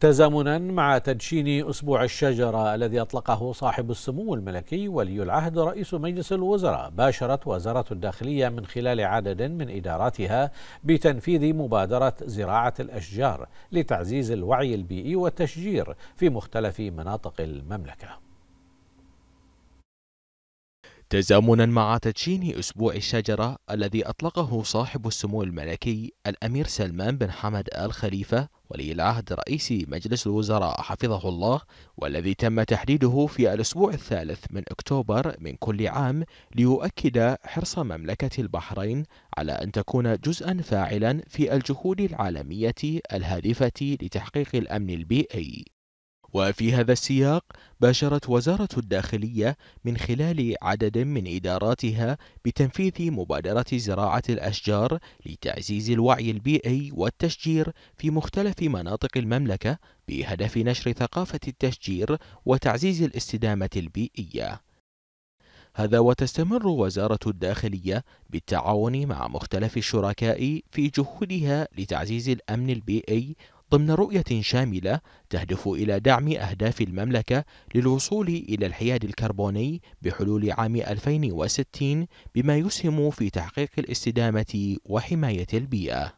تزامنا مع تدشين أسبوع الشجرة الذي أطلقه صاحب السمو الملكي ولي العهد رئيس مجلس الوزراء باشرت وزارة الداخلية من خلال عدد من إداراتها بتنفيذ مبادرة زراعة الأشجار لتعزيز الوعي البيئي والتشجير في مختلف مناطق المملكة تزامنا مع تدشين أسبوع الشجرة الذي أطلقه صاحب السمو الملكي الأمير سلمان بن حمد آل خليفة ولي العهد رئيس مجلس الوزراء حفظه الله والذي تم تحديده في الأسبوع الثالث من أكتوبر من كل عام ليؤكد حرص مملكة البحرين على أن تكون جزءا فاعلا في الجهود العالمية الهادفة لتحقيق الأمن البيئي وفي هذا السياق باشرت وزارة الداخلية من خلال عدد من إداراتها بتنفيذ مبادرة زراعة الأشجار لتعزيز الوعي البيئي والتشجير في مختلف مناطق المملكة بهدف نشر ثقافة التشجير وتعزيز الاستدامة البيئية. هذا وتستمر وزارة الداخلية بالتعاون مع مختلف الشركاء في جهودها لتعزيز الأمن البيئي ضمن رؤية شاملة تهدف إلى دعم أهداف المملكة للوصول إلى الحياد الكربوني بحلول عام 2060 بما يسهم في تحقيق الاستدامة وحماية البيئة